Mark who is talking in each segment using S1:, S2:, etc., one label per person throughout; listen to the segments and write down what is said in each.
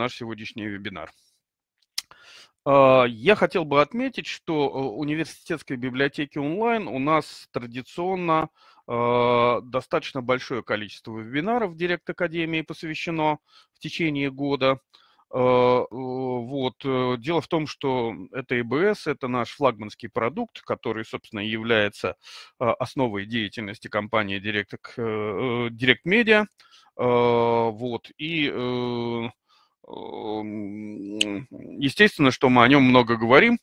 S1: наш сегодняшний вебинар. А, я хотел бы отметить, что э, университетской библиотеки онлайн у нас традиционно а, достаточно большое количество вебинаров Директ Академии посвящено в течение года. А, вот. Э, дело в том, что это ИБС, это наш флагманский продукт, который, собственно, является основой деятельности компании Direct, Direct Media. Вот. И э, Эм, естественно, что мы о нем много говорим,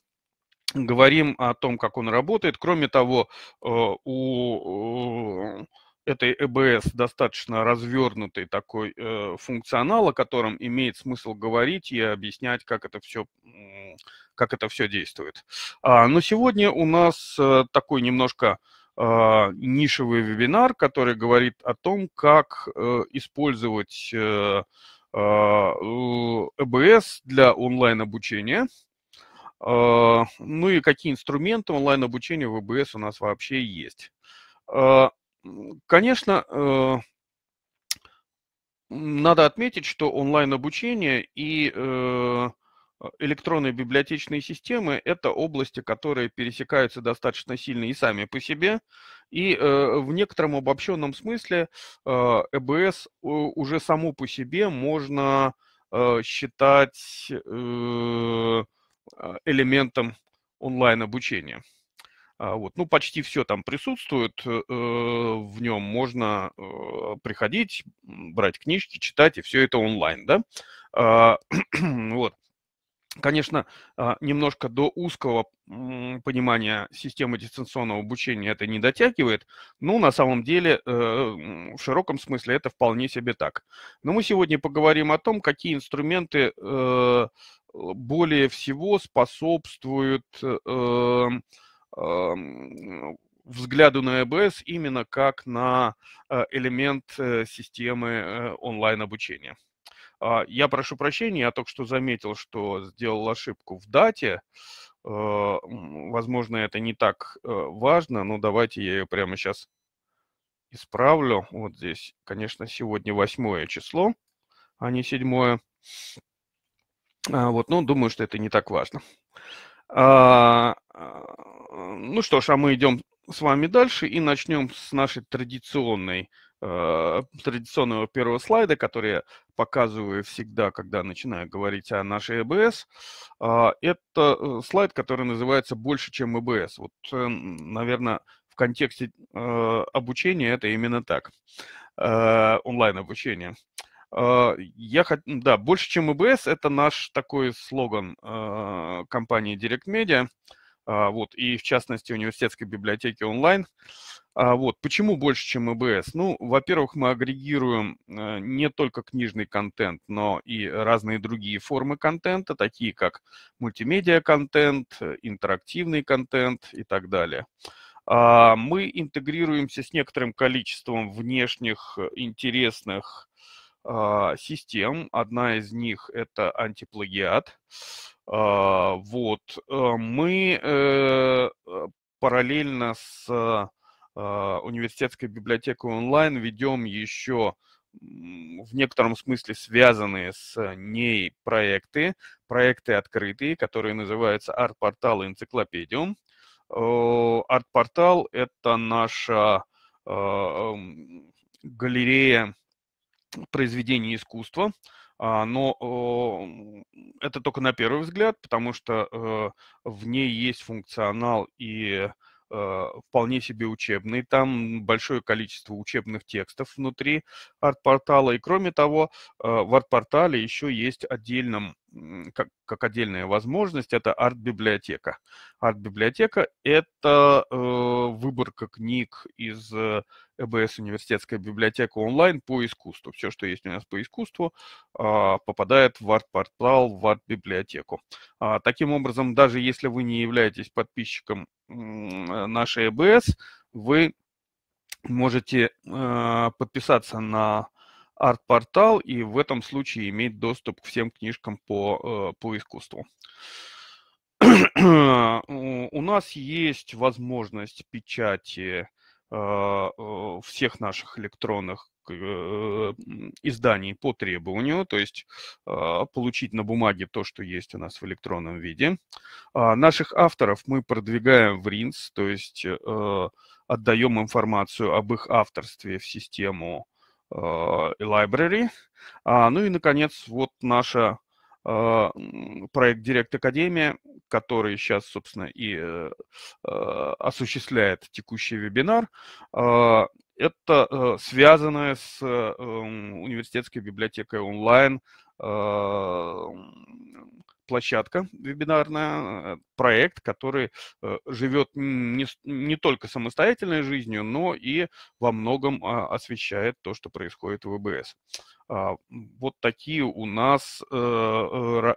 S1: говорим о том, как он работает. Кроме того, э, у э, этой ЭБС достаточно развернутый такой э, функционал, о котором имеет смысл говорить и объяснять, как это все, как это все действует. А, но сегодня у нас такой немножко а, нишевый вебинар, который говорит о том, как использовать а, ЭБС для онлайн-обучения. А, ну и какие инструменты онлайн-обучения в ЭБС у нас вообще есть. А, конечно, надо отметить, что онлайн-обучение и э, а, электронные библиотечные системы – это области, которые пересекаются достаточно сильно и сами по себе, и э, в некотором обобщенном смысле э, ЭБС уже само по себе можно э, считать э, а, элементом онлайн-обучения. Вот. Ну, почти все там присутствует э, в нем. Можно э, приходить, брать книжки, читать, и все это онлайн, да? Э, вот. Конечно, а, немножко до узкого понимания системы дистанционного обучения это не дотягивает, но на самом деле э, в широком смысле это вполне себе так. Но мы сегодня поговорим о том, какие инструменты э, более всего способствуют эм, эм, взгляду на ЭБС именно как на э, элемент системы онлайн-обучения. А, я прошу прощения, я только что заметил, что сделал ошибку в дате. А, возможно, это не так э, важно, но давайте я ее прямо сейчас исправлю. Вот здесь, конечно, сегодня восьмое число, а не седьмое. А, вот, но ну, думаю, что это не так важно. Ну что ж, а мы идем с вами дальше и начнем с нашей традиционной Э, традиционного первого слайда, который я показываю всегда, когда начинаю говорить о нашей ЭБС. А, это э, слайд, который называется «Больше, чем ЭБС». Вот, э, наверное, в контексте обучения это именно так, онлайн обучение. А, я хот... Да, «Больше, чем ЭБС» — это наш такой слоган компании Direct Media, а, вот, и в частности университетской библиотеки онлайн – а вот почему больше, чем ИБС. Ну, во-первых, мы агрегируем э, не только книжный контент, но и разные другие формы контента, такие как мультимедиа-контент, э, интерактивный контент и так далее. А, мы интегрируемся с некоторым количеством внешних э, интересных а, систем. Одна из них – это антиплагиат. А, вот. Мы параллельно с а, университетской библиотекой онлайн ведем еще в некотором смысле связанные с ней проекты, проекты открытые, которые называются арт-портал и энциклопедиум. Арт-портал — это наша а, галерея произведений искусства, а, но это только на первый взгляд, потому что э, в ней есть функционал и Э, вполне себе учебный. Там большое количество учебных текстов внутри арт-портала. И кроме того, э, в арт-портале еще есть отдельным как, как отдельная возможность, это арт-библиотека. Арт-библиотека — это э, выборка книг из ЭБС э университетская библиотека онлайн по искусству. Все, что есть у нас по искусству, э, попадает в арт-портал, в арт-библиотеку. А, таким образом, даже если вы не являетесь подписчиком э, нашей ЭБС, вы можете э, подписаться на арт-портал и в этом случае иметь доступ к всем книжкам по, э, по искусству. У нас есть возможность печати э, э, всех наших электронных изданий по требованию, то есть получить на бумаге то, что есть у нас в электронном виде. А наших авторов мы продвигаем в РИНС, то есть отдаем информацию об их авторстве в систему Э, library. А, ну и, наконец, вот наша а, проект Direct Академия, который сейчас, собственно, и э, э, осуществляет текущий вебинар, э, это э, связанное с э, университетской библиотекой онлайн а, площадка вебинарная, э, проект, который э, живет не, не только самостоятельной жизнью, но и во многом а, освещает то, что происходит в ВБС. А, вот такие у нас э,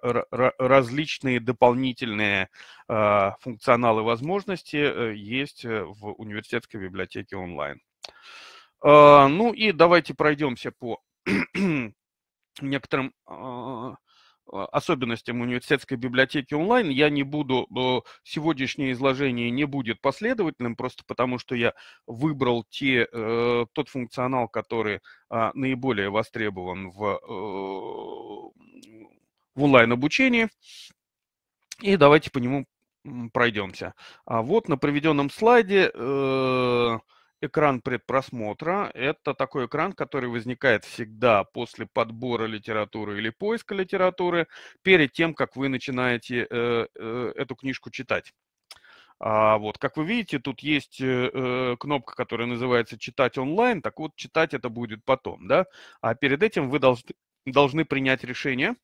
S1: различные дополнительные а, функционалы возможности есть в университетской библиотеке онлайн. Ну и давайте пройдемся по некоторым а, особенностям университетской библиотеки онлайн. Я не буду, э, сегодняшнее изложение не будет последовательным, просто потому что я выбрал те, э, тот функционал, который а, наиболее востребован в, э, в онлайн-обучении. И давайте по нему пройдемся. А вот на приведенном слайде экран предпросмотра. Это такой экран, который возникает всегда после подбора литературы или поиска литературы, перед тем, как вы начинаете э, э, эту книжку читать. А вот, как вы видите, тут есть э, э кнопка, которая называется «Читать онлайн». Так вот, читать это будет потом, да? А перед этим вы должны, должны принять решение,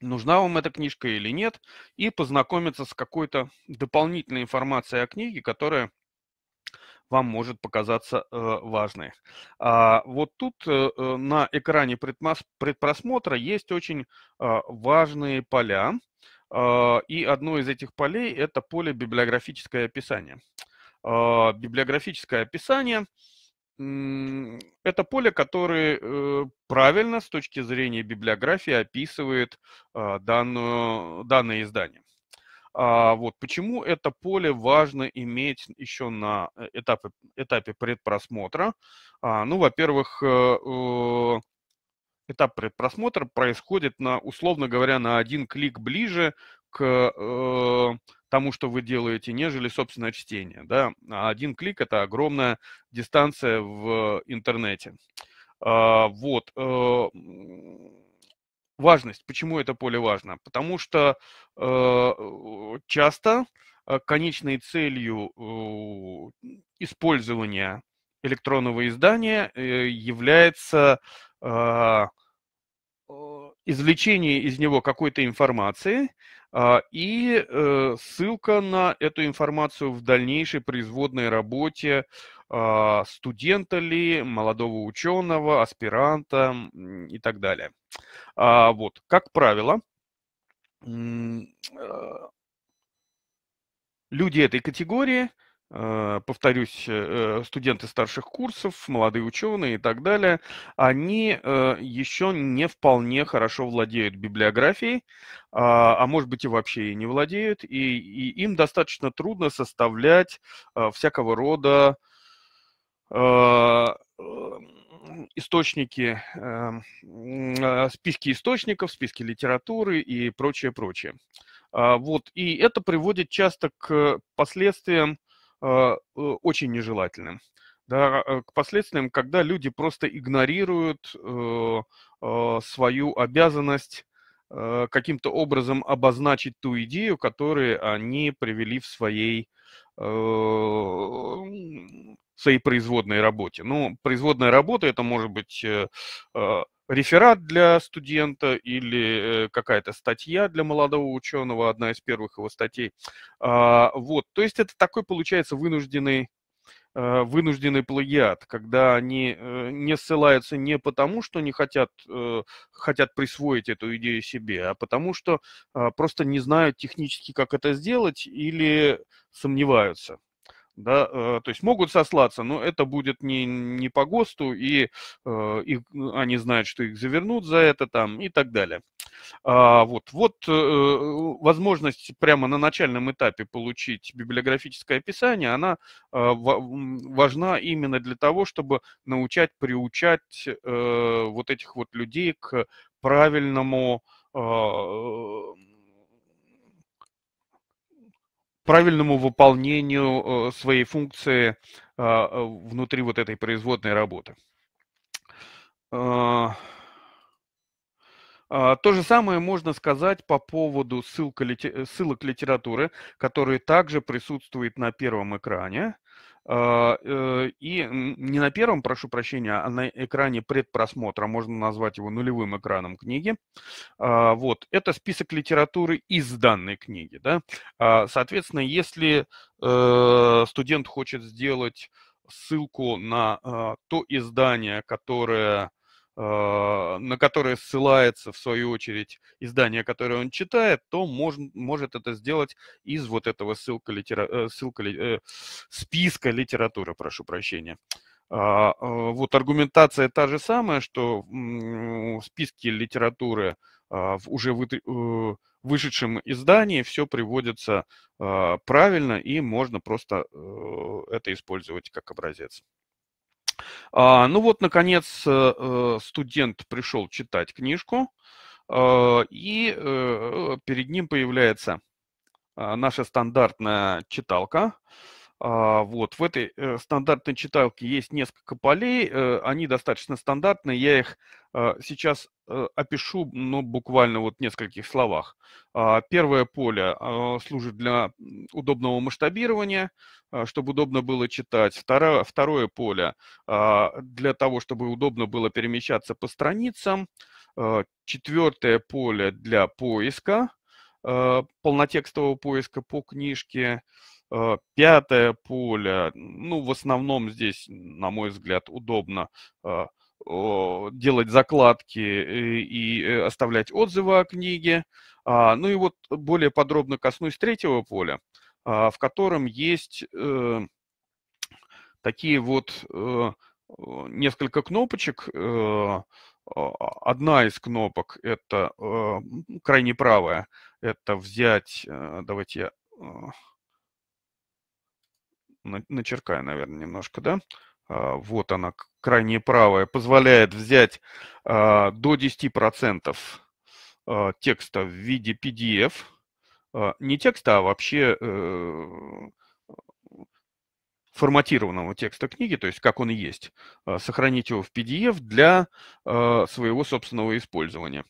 S1: нужна вам эта книжка или нет, и познакомиться с какой-то дополнительной информацией о книге, которая вам может показаться э, важной. А, вот тут э, э, на экране предпросмотра есть очень а, важные поля, а, и одно из этих полей – это поле библиографическое описание. Библиографическое описание – это поле, которое правильно с точки зрения библиографии описывает данную, данное издание. А, вот почему это поле важно иметь еще на э, этапе, этапе предпросмотра. А, ну, во-первых, э, этап предпросмотра происходит на, условно говоря, на один клик ближе к э, тому, что вы делаете, нежели собственное чтение. Да? А один клик – это огромная дистанция в интернете. Вот важность. Почему это поле важно? Потому что э, часто э, конечной целью э, использования электронного издания э, является э, э извлечение из него какой-то информации, а, и э, ссылка на эту информацию в дальнейшей производной работе а, студента ли, молодого ученого, аспиранта и так далее. А, вот, как правило, э, люди этой категории – Э, повторюсь, э, студенты старших курсов, молодые ученые и так далее, они э, еще не вполне хорошо владеют библиографией, а, а может быть и вообще и не владеют, и, и им достаточно трудно составлять всякого рода эм, источники, эм, списки источников, списки литературы и прочее, прочее. А, вот. И это приводит часто к последствиям Э, э, очень нежелательным. Да, э, к последствиям, когда люди просто игнорируют свою обязанность каким-то образом обозначить ту идею, которую они привели в своей, в своей производной работе. Ну, производная работа это может быть реферат для студента или э, какая-то статья для молодого ученого, одна из первых его статей. А, вот, то есть это такой получается вынужденный э, вынужденный плагиат, когда они э, не ссылаются не потому, что не хотят, хотят присвоить эту идею себе, а потому что а, просто не знают технически, как это сделать или сомневаются да, э, то есть могут сослаться, но это будет не, не по ГОСТу, и э, их, они знают, что их завернут за это там и так далее. А, вот, вот э, возможность прямо на начальном этапе получить библиографическое описание, она э, важна именно для того, чтобы научать, приучать э, вот этих вот людей к правильному э, правильному выполнению э, своей функции э, э, внутри вот этой производной работы. А, то же самое можно сказать по поводу ссылок литературы, которые также присутствуют на первом экране. А, э, и не на первом, прошу прощения, а на экране предпросмотра, можно назвать его нулевым экраном книги. А, вот, это список литературы из данной книги. Да? А, соответственно, если э, студент хочет сделать ссылку на то издание, которое Э, на которые ссылается, в свою очередь, издание, которое он читает, то мож, может это сделать из вот этого ссылка литера, э, ссылка, э, списка литературы, прошу прощения. А, э, вот аргументация та же самая, что в списке литературы а, в уже вы, вышедшем издании все приводится а, правильно, и можно просто это использовать как образец. А, ну вот, наконец, э, э, студент пришел читать книжку, э, и перед ним появляется наша стандартная читалка, а, вот, в этой э, стандартной читалке есть несколько полей, э, они достаточно стандартные, я их э, сейчас опишу, но буквально вот в нескольких словах. А, первое поле а, служит для удобного масштабирования, чтобы удобно было читать. Второе, второе поле для того, чтобы удобно было перемещаться по страницам. Четвертое поле для поиска, полнотекстового поиска по книжке. Э, пятое поле, ну, в основном здесь, на мой взгляд, удобно э, делать закладки э, и оставлять отзывы о книге. А, ну и вот более подробно коснусь третьего поля, а, в котором есть такие вот несколько кнопочек. Одна из кнопок – это крайне правая, это взять, давайте я начеркаю, наверное, немножко, да? А, вот она, крайне правая, позволяет взять а, до 10% а, текста в виде PDF. Не текста, а вообще э, форматированного текста книги, то есть как он есть, сохранить его в PDF для своего собственного использования.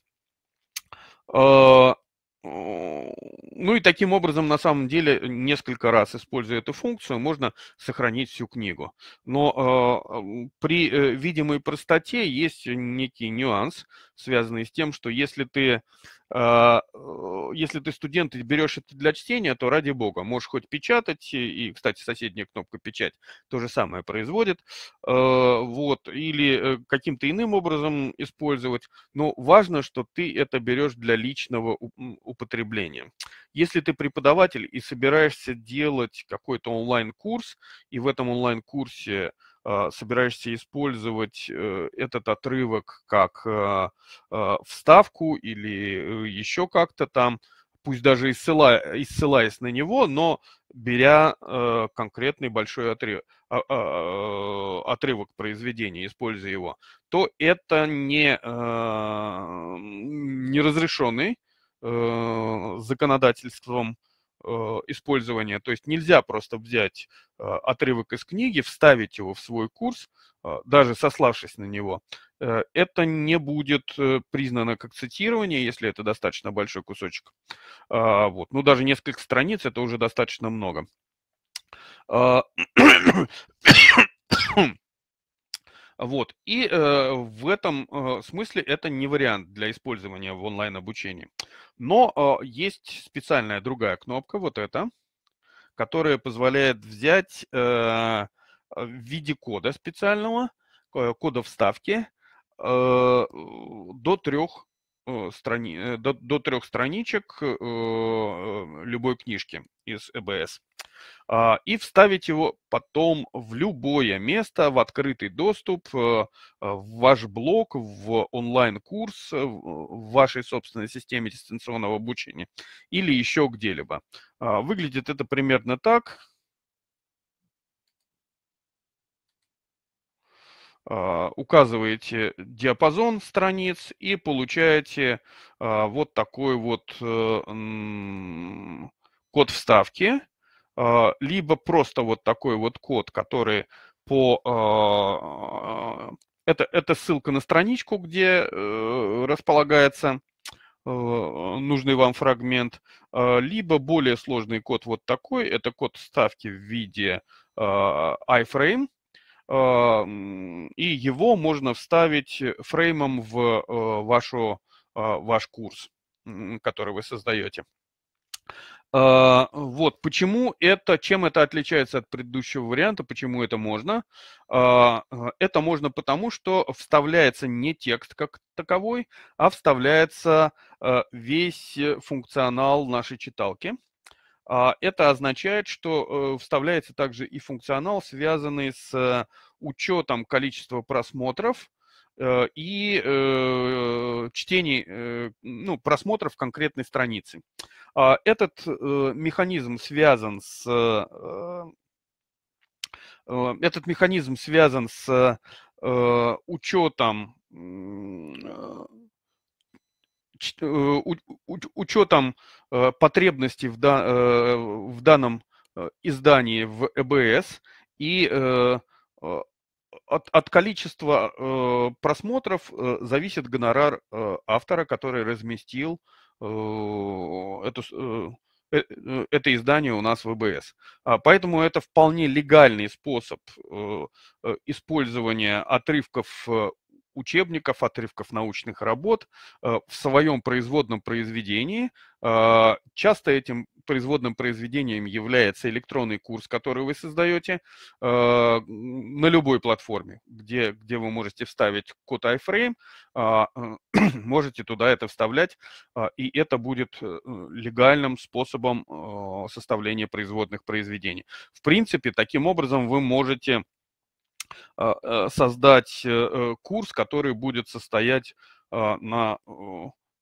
S1: Ну и таким образом, на самом деле, несколько раз используя эту функцию, можно сохранить всю книгу. Но э, при э, видимой простоте есть некий нюанс, связанный с тем, что если ты, э, э, если ты студент и берешь это для чтения, то ради бога, можешь хоть печатать, и, кстати, соседняя кнопка «Печать» то же самое производит, э, вот, или э, каким-то иным образом использовать, но важно, что ты это берешь для личного употребления. Если ты преподаватель и собираешься делать какой-то онлайн-курс, и в этом онлайн-курсе а, собираешься использовать э, этот отрывок как а, а, вставку или э, еще как-то там, пусть даже и, ссылаясь на него, но беря э, конкретный большой отрывок произведения, используя его, то это не, неразрешенный. Э, законодательством э, использования. То есть нельзя просто взять э, отрывок из книги, вставить его в свой курс, даже сославшись на него. Это не будет признано как цитирование, если это достаточно большой кусочек. А, вот. Ну, даже несколько страниц – это уже достаточно много. А, Вот. И э, в этом э, смысле это не вариант для использования в онлайн-обучении. Но э, есть специальная другая кнопка, вот эта, которая позволяет взять э, э в виде кода специального, кода вставки, э, до трех э, страни... Э, до, до трех страничек э, любой книжки из ЭБС. А, и вставить его потом в любое место, в открытый доступ, э, э, в ваш блог, в онлайн-курс, э, в вашей собственной системе дистанционного обучения или еще где-либо. А, выглядит это примерно так. А, указываете диапазон страниц и получаете вот такой вот код вставки. А, либо просто вот такой вот код, который по... А, это, это ссылка на страничку, где э, располагается э, нужный вам фрагмент, а, либо более сложный код вот такой, это код вставки в виде iframe, и его можно вставить фреймом в э, вашу, ваш курс, который вы создаете. А, вот почему это, чем это отличается от предыдущего варианта, почему это можно? А, а, это можно потому, что вставляется не текст как таковой, а вставляется весь э, функционал нашей читалки. Это означает, что э, вставляется также и функционал, связанный с э, учетом количества просмотров Э, и э, чтений, э, ну, просмотров конкретной страницы. А этот механизм связан с... Этот механизм связан с учетом учетом потребностей в, да, в данном издании в ЭБС и от, от количества э, просмотров э, зависит гонорар э, автора, который разместил э, эту, э, э, э, это издание у нас в ВБС. А, поэтому это вполне легальный способ э, э использования отрывков э, учебников, отрывков научных работ э, в своем производном произведении. Э, часто этим производным произведением является электронный курс, который вы создаете э, на любой платформе, где, где вы можете вставить код iFrame, можете туда это вставлять, и это будет легальным способом составления производных произведений. В принципе, таким образом вы можете а, э, создать э, э, курс, который будет состоять а, на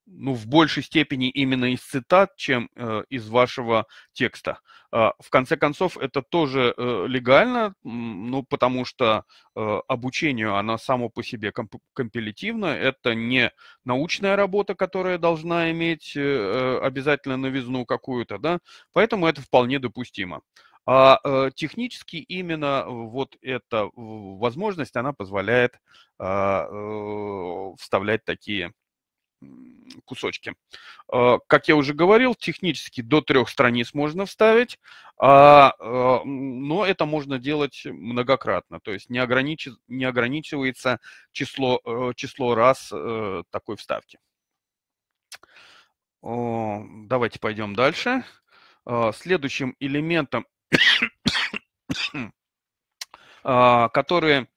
S1: ну, в большей степени именно из цитат, чем из вашего текста. А, в конце концов, это тоже легально, ну, потому что э, обучению оно само по себе комп компилятивно, это не научная работа, которая должна иметь обязательно новизну какую-то, да, поэтому это вполне допустимо. А э, технически именно вот эта возможность, она позволяет а, э, вставлять такие кусочки. А, как я уже говорил, технически до трех страниц можно вставить, а, э, но это можно делать многократно, то есть не, ограничи, не ограничивается число, число раз такой вставки. Давайте пойдем дальше. Следующим элементом А, которые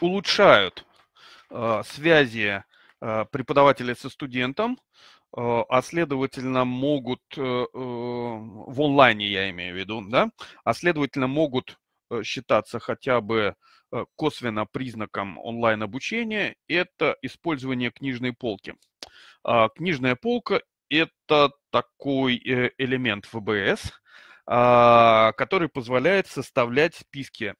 S1: улучшают а, связи а, преподавателя со студентом, а следовательно могут, э, э, в онлайне я имею в виду, да, а следовательно могут э, считаться хотя бы косвенно признаком онлайн-обучения, это использование книжной полки. Книжная полка – это такой элемент ВБС, а, который позволяет составлять списки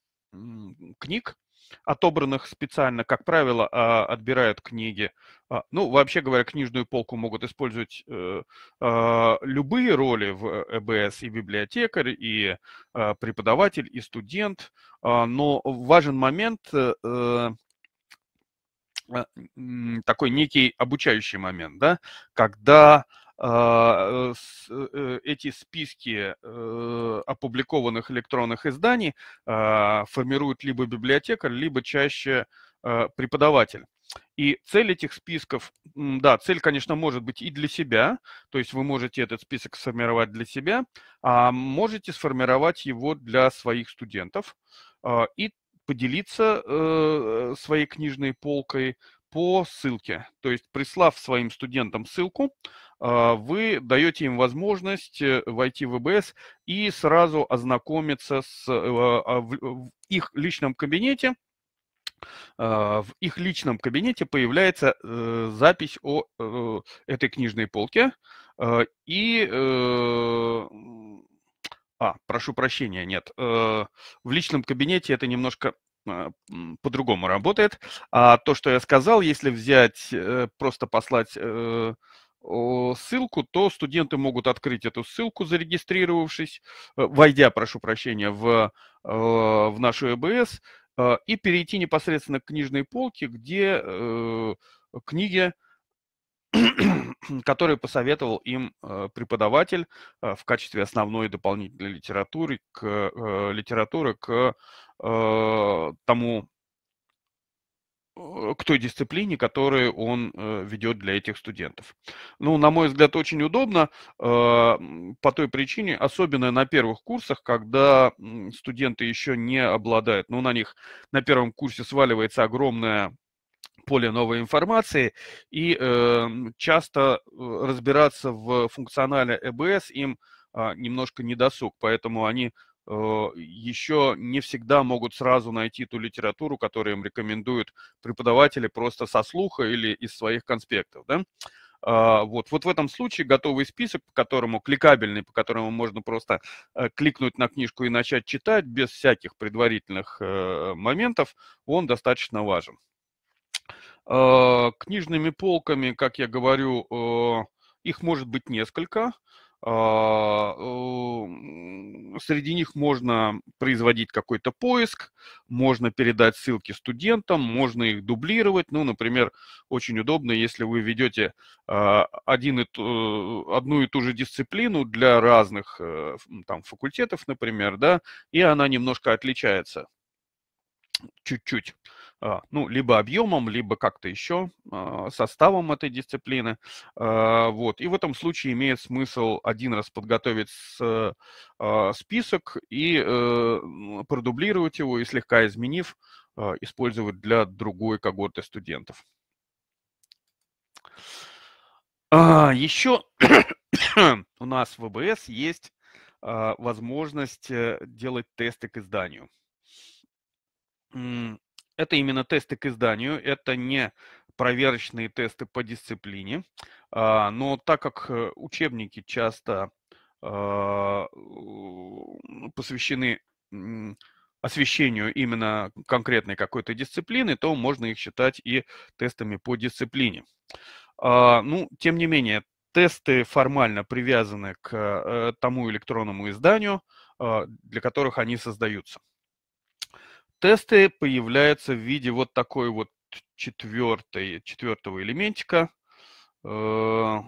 S1: книг, отобранных специально, как правило, а, отбирают книги. А, ну, вообще говоря, книжную полку могут использовать э, любые роли в ЭБС, и библиотекарь, и преподаватель, и студент. Но важен момент э, э, такой некий обучающий момент, да, когда а, э, э, эти списки э, опубликованных электронных изданий а, формирует либо библиотекарь, либо чаще а, преподаватель. И цель этих списков, да, цель, конечно, может быть и для себя, то есть вы можете этот список сформировать для себя, а можете сформировать его для своих студентов и поделиться своей книжной полкой, по ссылке. То есть, прислав своим студентам ссылку, а, вы даете им возможность э, войти в ВБС э и сразу ознакомиться с, э, а, в их личном кабинете. А, в их личном кабинете появляется запись о этой книжной полке. И... А, прошу прощения, нет. В личном кабинете это немножко а, по-другому работает. А то, что я сказал, если взять, э, просто послать э, ссылку, то студенты могут открыть эту ссылку, зарегистрировавшись, э, войдя, прошу прощения, в, в нашу ЭБС, и перейти непосредственно к книжной полке, где книги который посоветовал им э, преподаватель э, в качестве основной дополнительной литературы к, э, литературы к тому к той дисциплине, которую он ведет для этих студентов. Ну, на мой взгляд, очень удобно по той причине, особенно на первых курсах, когда студенты еще не обладают, ну, на них на первом курсе сваливается огромная поле новой информации, и эм, часто э, разбираться в функционале ЭБС им а, немножко недосуг, поэтому они э, еще не всегда могут сразу найти ту литературу, которую им рекомендуют преподаватели просто со слуха или из своих конспектов. Да? А, вот. вот в этом случае готовый список, по которому кликабельный, по которому можно просто э, кликнуть на книжку и начать читать без всяких предварительных моментов, он достаточно важен. Э, книжными полками, как я говорю, э, их может быть несколько. А, среди них можно производить какой-то поиск, можно передать ссылки студентам, можно их дублировать. Ну, например, очень удобно, если вы ведете а, один и ту, э, одну и ту же дисциплину для разных там, факультетов, например, да, и она немножко отличается чуть-чуть. А, ну, либо объемом, либо как-то еще а, составом этой дисциплины. А, вот. И в этом случае имеет смысл один раз подготовить э, список и э, продублировать его и слегка изменив, использовать для другой когорты студентов. Еще у нас в ВБС есть возможность э, делать тесты к изданию. Это именно тесты к изданию, это не проверочные тесты по дисциплине. А, но так как э, учебники часто а, посвящены освещению именно конкретной какой-то дисциплины, то можно их считать и тестами по дисциплине. А, ну, тем не менее, тесты формально привязаны к э, тому электронному изданию, для которых они создаются тесты появляются в виде вот такой вот четвертой, четвертого элементика. Э,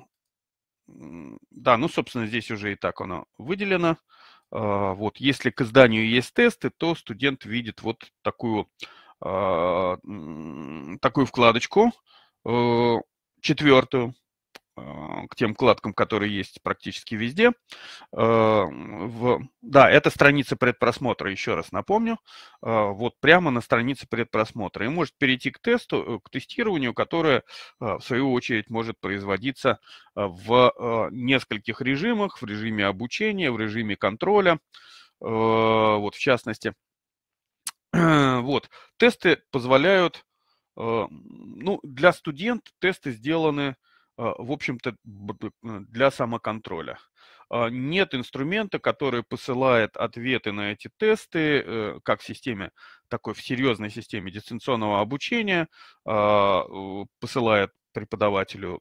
S1: да, ну, собственно, здесь уже и так оно выделено. Э, вот, если к изданию есть тесты, то студент видит вот такую, э, такую вкладочку, четвертую, Э, к тем вкладкам, которые есть практически везде. Э, в, да, это страница предпросмотра, еще раз напомню. Э, вот прямо на странице предпросмотра. И может перейти к тесту, к тестированию, которое, в свою очередь, может производиться в нескольких режимах, в режиме обучения, в режиме контроля, вот в частности. Вот, тесты позволяют, ну, для студентов тесты сделаны Э, в общем-то, для самоконтроля. А, нет инструмента, который посылает ответы на эти тесты, э, как в системе, такой в серьезной системе дистанционного обучения, а, посылает преподавателю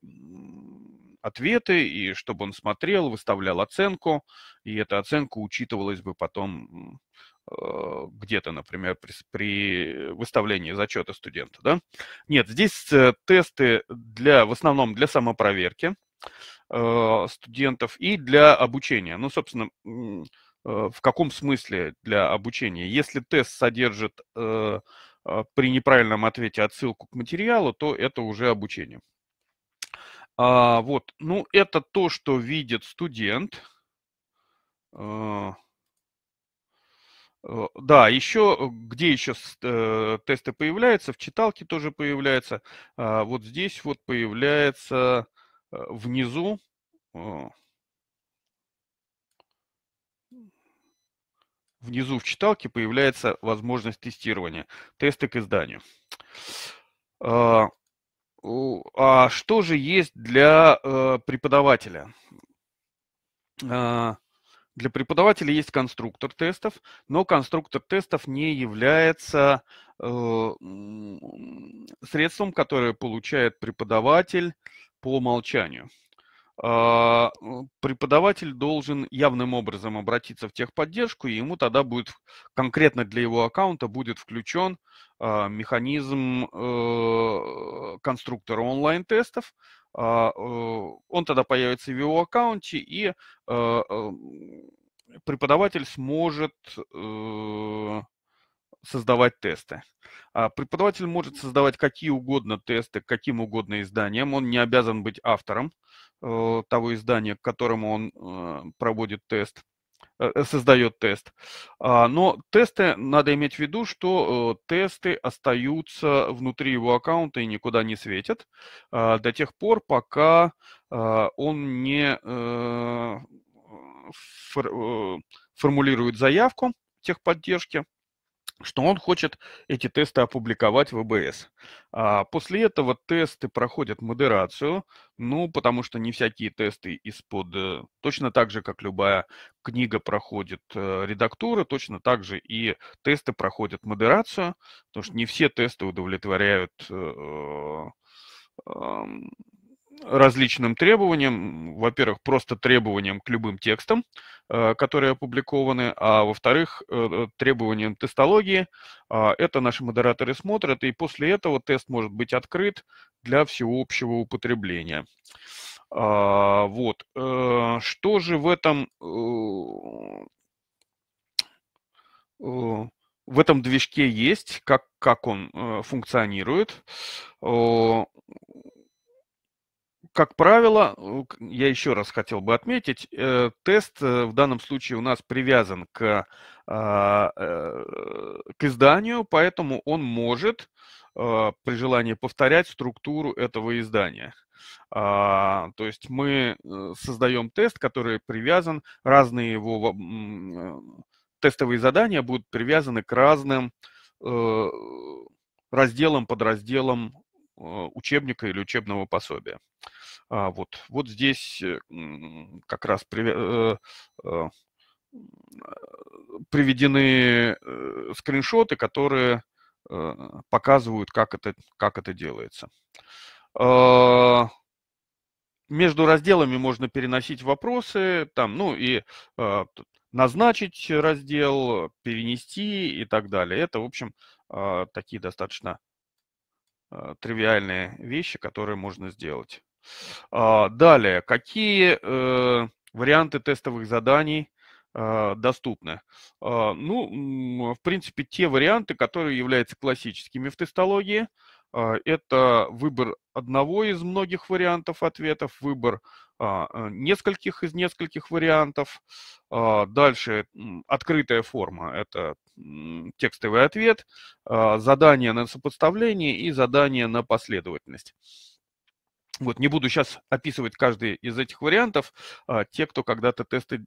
S1: ответы, и чтобы он смотрел, выставлял оценку, и эта оценка учитывалась бы потом Э, где-то, например, при, при выставлении зачета студента. Да? Нет, здесь э, тесты для, в основном для самопроверки э, студентов и для обучения. Ну, собственно, в каком смысле для обучения? Если тест содержит при неправильном ответе отсылку к материалу, то это уже обучение. А, вот, ну, это то, что видит студент. Э, да, еще, э, где еще э, тесты появляются, в читалке тоже появляется. А вот здесь вот появляется внизу, внизу в читалке появляется возможность тестирования, тесты к изданию. А, а что же есть для преподавателя? А, для преподавателя есть конструктор тестов, но конструктор тестов не является э, средством, которое получает преподаватель по умолчанию. А, э, преподаватель должен явным образом обратиться в техподдержку, и ему тогда будет конкретно для его аккаунта будет включен э, механизм э, конструктора онлайн-тестов, а, э, он тогда появится в его аккаунте, и э, эм, преподаватель сможет э, создавать тесты. А преподаватель может создавать какие угодно тесты, каким угодно изданием. Он не обязан быть автором того издания, к которому он проводит тест. Э, э, создает тест. А, но тесты, надо иметь в виду, что э, тесты остаются внутри его аккаунта и никуда не светят а, до тех пор, пока а, он не формулирует заявку техподдержки что он хочет эти тесты опубликовать в ВБС. Э а после этого тесты проходят модерацию, ну, потому что не всякие тесты из-под... Э, точно так же, как любая книга проходит э, редактура, точно так же и тесты проходят модерацию, потому что не все тесты удовлетворяют различным требованиям. Во-первых, просто требованиям к любым текстам, э, которые опубликованы, а во-вторых, э, э, требованиям тестологии. А, это наши модераторы смотрят, и после этого тест может быть открыт для всеобщего употребления. А, вот. Что же в этом в этом движке есть, как, как он э, функционирует. Э, как правило, я еще раз хотел бы отметить, э, тест э, в данном случае у нас привязан к, а, э, к изданию, поэтому он может при желании повторять структуру этого издания. А, то есть мы создаем тест, который привязан, разные его тестовые задания будут привязаны к разным э, разделам, подразделам учебника или учебного пособия. А, вот, вот здесь э, как раз э, э, приведены скриншоты, которые показывают, как это, как это делается. А, между разделами можно переносить вопросы, там, ну и а, назначить раздел, перенести и так далее. Это, в общем, а, такие достаточно тривиальные вещи, которые можно сделать. А, далее, какие э, варианты тестовых заданий э, доступны. А, ну, в принципе, те варианты, которые являются классическими в тестологии, а, это выбор одного из многих вариантов ответов, выбор э, нескольких из нескольких вариантов. Дальше открытая форма – это текстовый ответ, задание на сопоставление и задание на последовательность. Вот, не буду сейчас описывать каждый из этих вариантов. А, те, кто когда-то тесты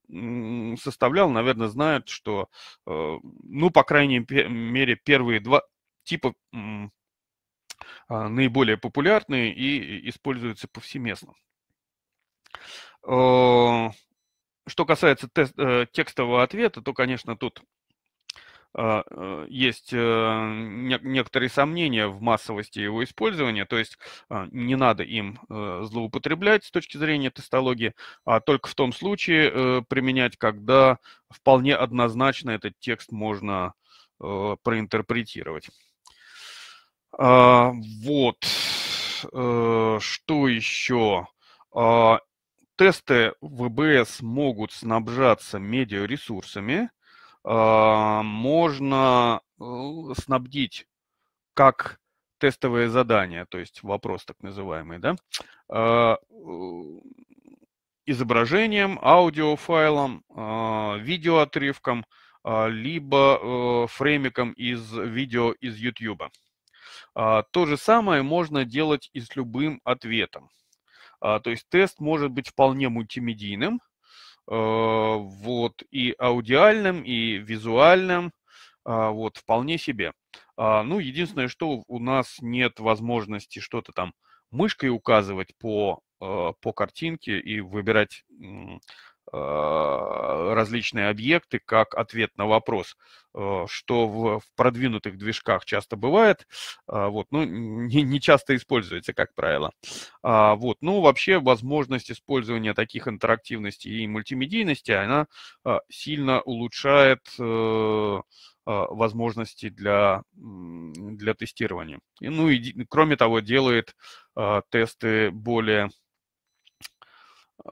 S1: составлял, наверное, знают, что, э, ну, по крайней мере, первые два типа а, наиболее популярные и используются повсеместно. Э, что касается э, текстового ответа, то, конечно, тут а, э, есть э, некоторые сомнения в массовости его использования, то есть а, не надо им э, злоупотреблять с точки зрения тестологии, а только в том случае применять, когда вполне однозначно этот текст можно проинтерпретировать. А, вот, что еще? Тесты ВБС могут снабжаться медиаресурсами, а, можно э, снабдить как тестовые задания, то есть вопрос так называемый, да, а, изображением, аудиофайлом, а, видеоотрывком, либо э, фреймиком из видео из YouTube. То же самое можно делать и с любым ответом. То есть тест может быть вполне мультимедийным, Э, вот, и аудиальным, и визуальным, а, вот, вполне себе. А, ну, единственное, что у нас нет возможности что-то там мышкой указывать по, э, по картинке и выбирать а, различные объекты как ответ на вопрос, э, что в, продвинутых движках часто бывает, а, вот, ну не, часто используется, как правило. А, вот, ну, вообще возможность использования таких интерактивности и мультимедийности, она сильно улучшает э, возможности для, для тестирования. И, ну и кроме того, делает тесты более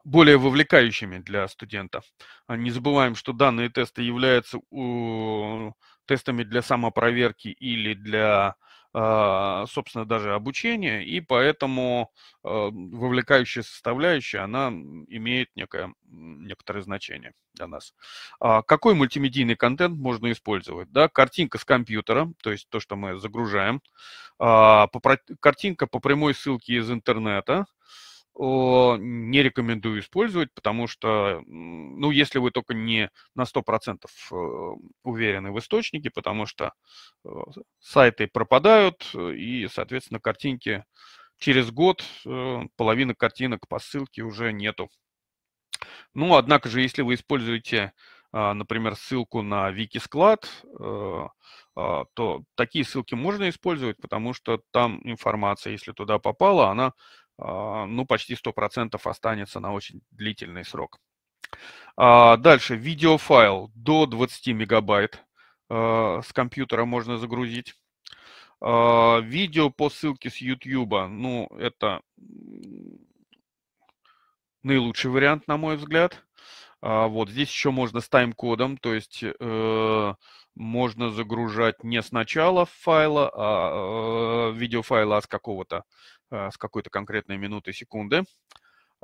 S1: более вовлекающими для студентов. А, не забываем, что данные тесты являются тестами для самопроверки или для, а, собственно, даже обучения, и поэтому а, вовлекающая составляющая, она имеет некое, некоторое значение для нас. Какой мультимедийный контент можно использовать? Да, картинка с компьютера, то есть то, что мы загружаем, картинка по прямой ссылке из интернета, не рекомендую использовать, потому что, ну, если вы только не на 100% э, уверены в источнике, потому что э, сайты пропадают, и, соответственно, картинки через год, э, половина картинок по ссылке уже нету. Ну, однако же, если вы используете, а, например, ссылку на Wikisклад, а, то такие ссылки можно использовать, потому что там информация, если туда попала, она а, ну, почти 100% останется на очень длительный срок. А, дальше, видеофайл до 20 мегабайт а, с компьютера можно загрузить. Видео по ссылке с YouTube, ну, это наилучший вариант, на мой взгляд. Вот здесь еще можно с тайм-кодом, то есть э, можно загружать не сначала файла, а э, видеофайла а с какого-то, э, с какой-то конкретной минуты, секунды.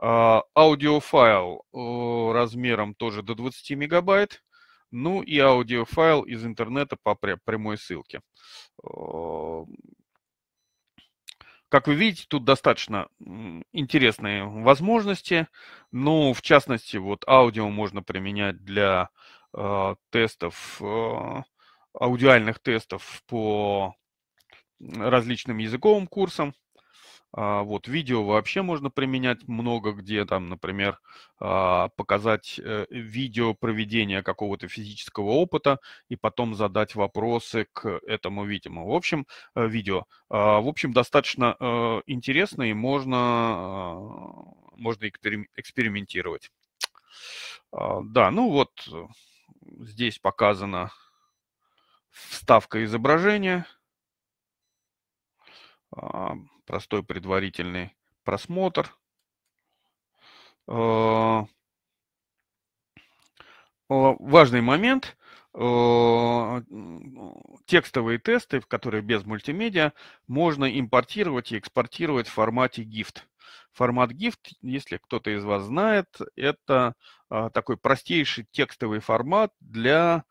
S1: Э, аудиофайл э, размером тоже до 20 мегабайт. Ну и аудиофайл из интернета по прямой ссылке. Как вы видите, тут достаточно интересные возможности. Ну, в частности, вот аудио можно применять для а, тестов, а, аудиальных тестов по различным языковым курсам. А, вот видео вообще можно применять много где, там, например, показать э, видео проведения какого-то физического опыта и потом задать вопросы к этому видимо. В общем, э, видео. В общем, достаточно э, интересно и можно, можно экспериментировать. Да, ну вот Здесь показана вставка изображения. А, простой предварительный просмотр. А, а, важный момент. Текстовые тесты, которые без мультимедиа, можно импортировать и экспортировать в формате GIFT. Формат GIFT, если кто-то из вас знает, это э, такой простейший текстовый формат для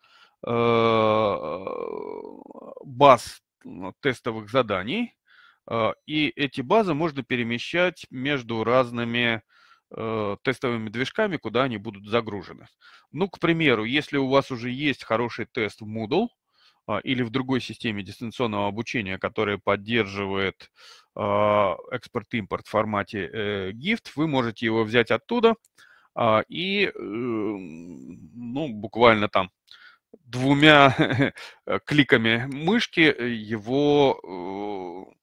S1: э, баз ну, тестовых заданий. А, и эти базы можно перемещать между разными э, тестовыми движками, куда они будут загружены. Ну, к примеру, если у вас уже есть хороший тест в Moodle или в другой системе дистанционного обучения, которая поддерживает а, экспорт-импорт в формате э, GIFT, вы можете его взять оттуда а, и, э, ну, буквально там двумя кликами мышки э, его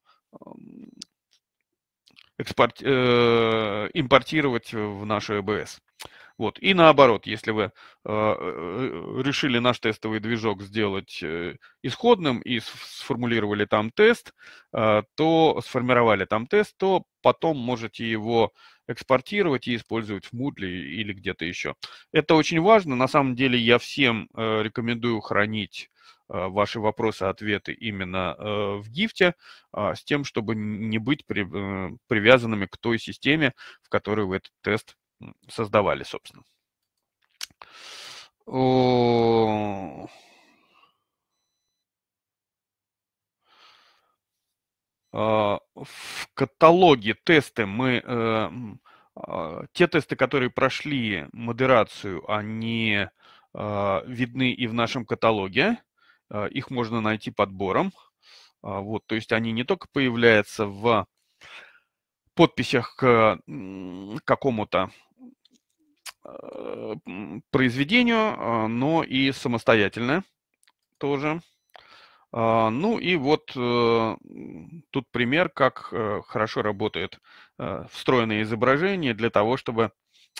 S1: экспорт, импортировать в нашу ЭБС. Вот. И наоборот, если вы а, э, э, решили наш тестовый движок сделать э, исходным и сформулировали там тест, э, то сформировали там тест, то потом можете его экспортировать и использовать в Moodle или где-то еще. Это очень важно. На самом деле я всем э, рекомендую хранить а, ваши вопросы, ответы именно э, в гифте, с тем, чтобы не быть привязанными к той системе, в которой вы этот тест создавали, собственно. А, в каталоге тесты мы, э, а, те тесты, которые прошли модерацию, они а, видны и в нашем каталоге. Их можно найти подбором. Вот, то есть они не только появляются в подписях к какому-то Э, произведению, а, но и самостоятельное тоже. А, ну и вот э, тут пример, как э, хорошо работает встроенное изображение для того, чтобы,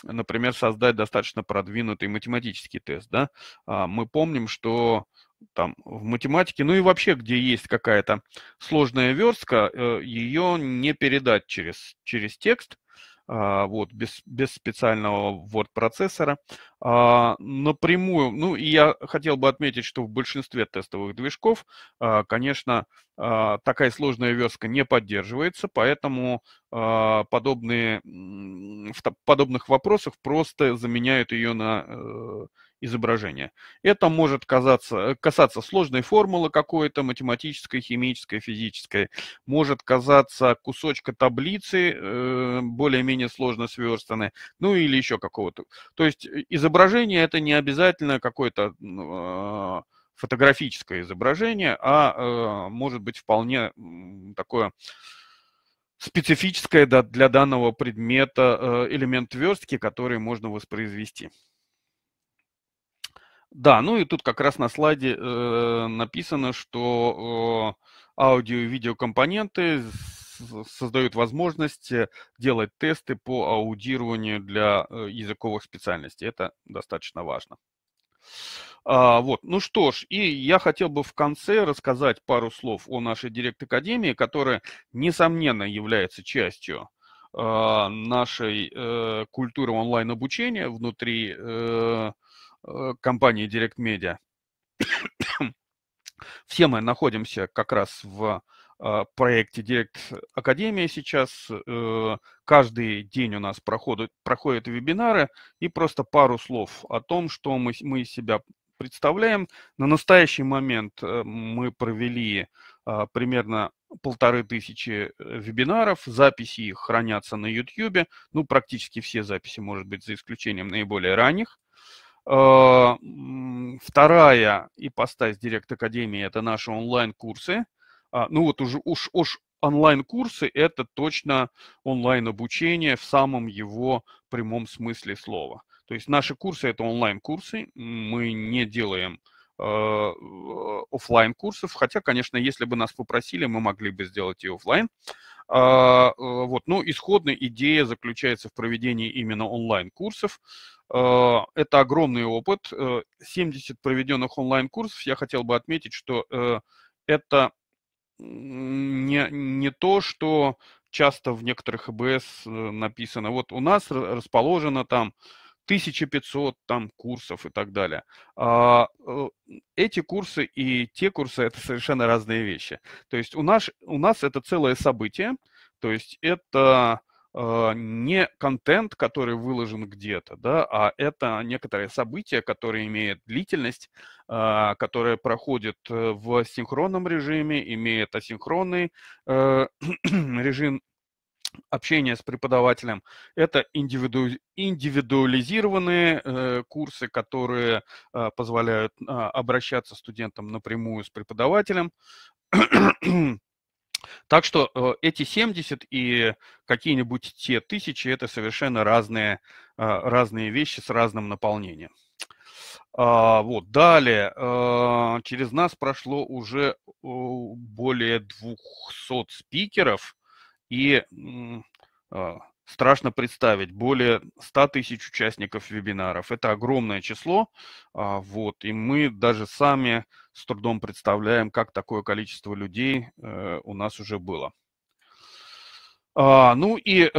S1: например, создать достаточно продвинутый математический тест. Да? А, мы помним, что там в математике, ну и вообще, где есть какая-то сложная верстка, ее не передать через, через текст – а, вот, без, без специального word-процессора. А, напрямую, ну и я хотел бы отметить, что в большинстве тестовых движков, а, конечно, такая сложная верстка не поддерживается, поэтому подобные, в подобных вопросах просто заменяют ее на э, изображения. Это может казаться, э, касаться сложной формулы какой-то, математической, химической, физической. Может казаться кусочка таблицы, э, более-менее сложно сверстанной, ну или еще какого-то. То есть э, изображение это не обязательно какое-то ну, фотографическое изображение, а может быть вполне такое специфическое для данного предмета элемент верстки, который можно воспроизвести. Да, ну и тут как раз на слайде э, написано, что э, аудио и компоненты создают возможность э, делать тесты по аудированию для э, языковых специальностей. Это достаточно важно. А, вот, ну что ж, и я хотел бы в конце рассказать пару слов о нашей Директ-академии, которая, несомненно, является частью э, нашей э, культуры онлайн-обучения внутри э, Э, компании Direct Media. Все мы находимся как раз в а, проекте Direct Академия сейчас. Э, каждый день у нас проходят, проходят вебинары и просто пару слов о том, что мы, мы из себя представляем. На настоящий момент э, мы провели а, примерно полторы тысячи вебинаров, записи их хранятся на YouTube, ну, практически все записи, может быть, за исключением наиболее ранних. Э, вторая ипостась Директ Академии – это наши онлайн-курсы. А, ну вот уже уж, уж онлайн-курсы – это точно онлайн-обучение в самом его прямом смысле слова. То есть наши курсы – это онлайн-курсы, мы не делаем э, э, офлайн курсов хотя, конечно, если бы нас попросили, мы могли бы сделать и офлайн. А, э, вот. Но ну, исходная идея заключается в проведении именно онлайн-курсов. А, это огромный опыт. 70 э, проведенных онлайн-курсов. Я хотел бы отметить, что э, это не, не то, что часто в некоторых ЭБС написано. Вот у нас расположено там 1500 там курсов и так далее. А, э, эти курсы и те курсы это совершенно разные вещи. То есть у нас, у нас это целое событие, то есть это а, не контент, который выложен где-то, да, а это некоторое событие, которое имеет длительность, э, которое проходит э, в синхронном режиме, имеет асинхронный э, режим, общение с преподавателем. Это индивиду... индивидуализированные э, курсы, которые э, позволяют э, обращаться студентам напрямую с преподавателем. Так что э, эти 70 и какие-нибудь те тысячи – это совершенно разные, э, разные вещи с разным наполнением. А, вот, далее, э, через нас прошло уже более 200 спикеров, и а, страшно представить, более 100 тысяч участников вебинаров. Это огромное число, а, вот, и мы даже сами с трудом представляем, как такое количество людей э, у нас уже было. А, ну и э,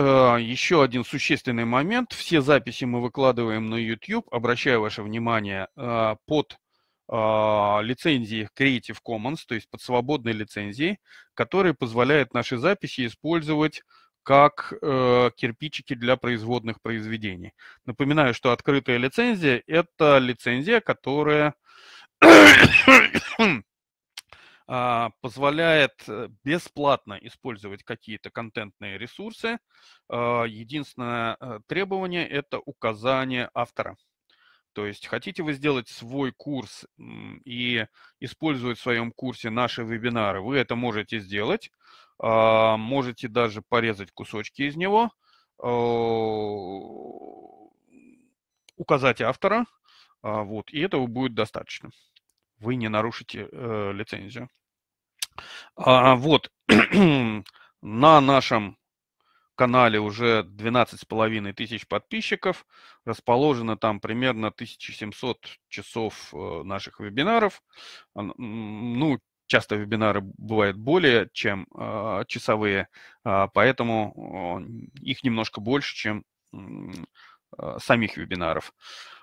S1: еще один существенный момент. Все записи мы выкладываем на YouTube. Обращаю ваше внимание э, под а, лицензии Creative Commons, то есть под свободной лицензией, которая позволяет наши записи использовать как э, кирпичики для производных произведений. Напоминаю, что открытая лицензия – это лицензия, которая а, позволяет э, бесплатно использовать какие-то контентные ресурсы. А, единственное э, требование – это указание автора. То есть хотите вы сделать свой курс и использовать в своем курсе наши вебинары, вы это можете сделать. А, можете даже порезать кусочки из него, указать автора, а, вот, и этого будет достаточно. Вы не нарушите э, лицензию. А, вот, на нашем канале уже 12,5 тысяч подписчиков, расположено там примерно 1700 часов э, наших вебинаров. Ну, часто вебинары бывают более чем э, часовые, а, поэтому их немножко больше, чем э, самих вебинаров.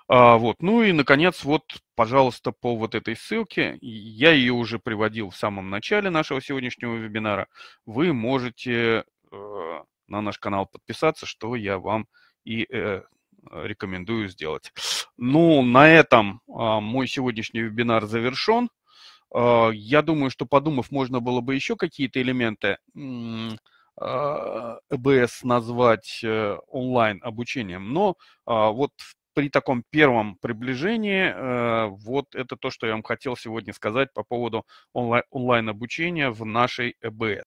S1: А, вот. Ну и, наконец, вот, пожалуйста, по вот этой ссылке, я ее уже приводил в самом начале нашего сегодняшнего вебинара, вы можете э, на наш канал подписаться, что я вам и э, рекомендую сделать. Ну, на этом э, мой сегодняшний вебинар завершен. Э, а, я думаю, что подумав, можно было бы еще какие-то элементы а, ЭБС назвать э, онлайн обучением, но вот при таком первом приближении, э, вот это то, что я вам хотел сегодня сказать по поводу онлайн-обучения в нашей ЭБС.